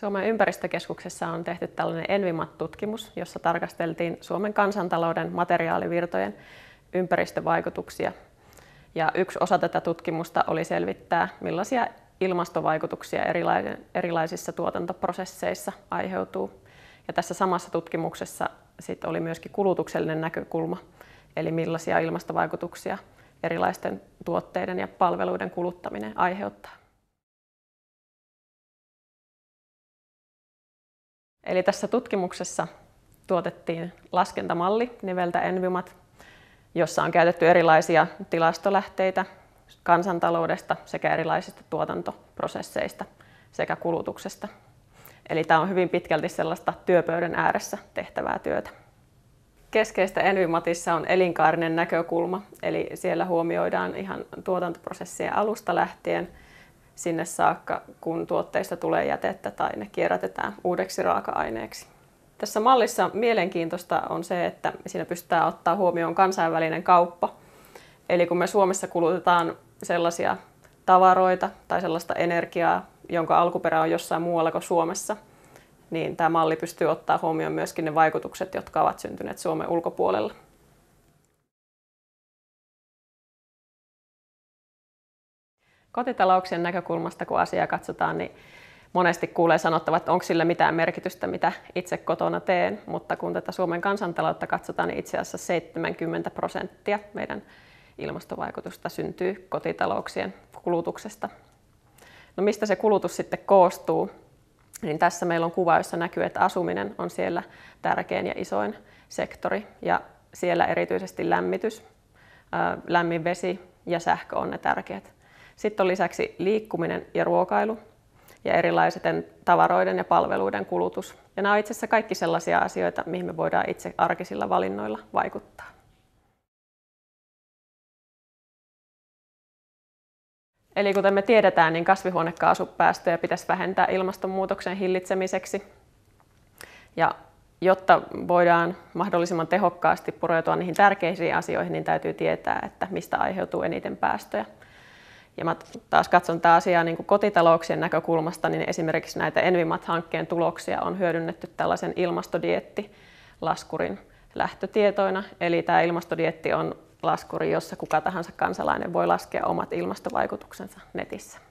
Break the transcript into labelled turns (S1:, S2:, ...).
S1: Suomen ympäristökeskuksessa on tehty tällainen Envimat-tutkimus, jossa tarkasteltiin Suomen
S2: kansantalouden materiaalivirtojen ympäristövaikutuksia. Ja yksi osa tätä tutkimusta oli selvittää, millaisia ilmastovaikutuksia erilaisissa tuotantoprosesseissa aiheutuu. Ja tässä samassa tutkimuksessa sit oli myöskin kulutuksellinen näkökulma, eli millaisia ilmastovaikutuksia erilaisten tuotteiden
S1: ja palveluiden kuluttaminen aiheuttaa. Eli tässä tutkimuksessa tuotettiin laskentamalli
S2: niveltä Envimat, jossa on käytetty erilaisia tilastolähteitä kansantaloudesta sekä erilaisista tuotantoprosesseista sekä kulutuksesta. Eli tämä on hyvin pitkälti sellaista työpöydän ääressä tehtävää työtä. Keskeistä Envimatissa on elinkaarinen näkökulma, eli siellä huomioidaan ihan tuotantoprosessien alusta lähtien – sinne saakka, kun tuotteista tulee jätettä tai ne kierrätetään uudeksi raaka-aineeksi. Tässä mallissa mielenkiintoista on se, että siinä pystytään ottaa huomioon kansainvälinen kauppa. Eli kun me Suomessa kulutetaan sellaisia tavaroita tai sellaista energiaa, jonka alkuperä on jossain muualla kuin
S1: Suomessa, niin tämä malli pystyy ottaa huomioon myöskin ne vaikutukset, jotka ovat syntyneet Suomen ulkopuolella. kotitalouksien näkökulmasta, kun asiaa katsotaan, niin monesti kuulee
S2: sanottavat, että onko sillä mitään merkitystä, mitä itse kotona teen, mutta kun tätä Suomen kansantaloutta katsotaan, niin itse asiassa 70 prosenttia meidän ilmastovaikutusta syntyy kotitalouksien kulutuksesta. No mistä se kulutus sitten koostuu? Niin tässä meillä on kuva, jossa näkyy, että asuminen on siellä tärkein ja isoin sektori ja siellä erityisesti lämmitys, lämmin vesi ja sähkö on ne tärkeät sitten on lisäksi liikkuminen ja ruokailu ja erilaisten tavaroiden
S1: ja palveluiden kulutus. Ja nämä ovat itse asiassa kaikki sellaisia asioita, mihin me voidaan itse arkisilla valinnoilla vaikuttaa. Eli kuten me tiedetään, niin kasvihuonekaasupäästöjä pitäisi vähentää ilmastonmuutoksen
S2: hillitsemiseksi. Ja jotta voidaan mahdollisimman tehokkaasti pureutua niihin tärkeisiin asioihin, niin täytyy tietää, että mistä aiheutuu eniten päästöjä. Ja mä taas katson tämä asiaa niin kotitalouksien näkökulmasta, niin esimerkiksi näitä Envimat-hankkeen tuloksia on hyödynnetty tällaisen ilmastodietti-laskurin lähtötietoina. Eli tämä ilmastodietti on laskuri, jossa kuka tahansa kansalainen voi laskea omat
S1: ilmastovaikutuksensa netissä.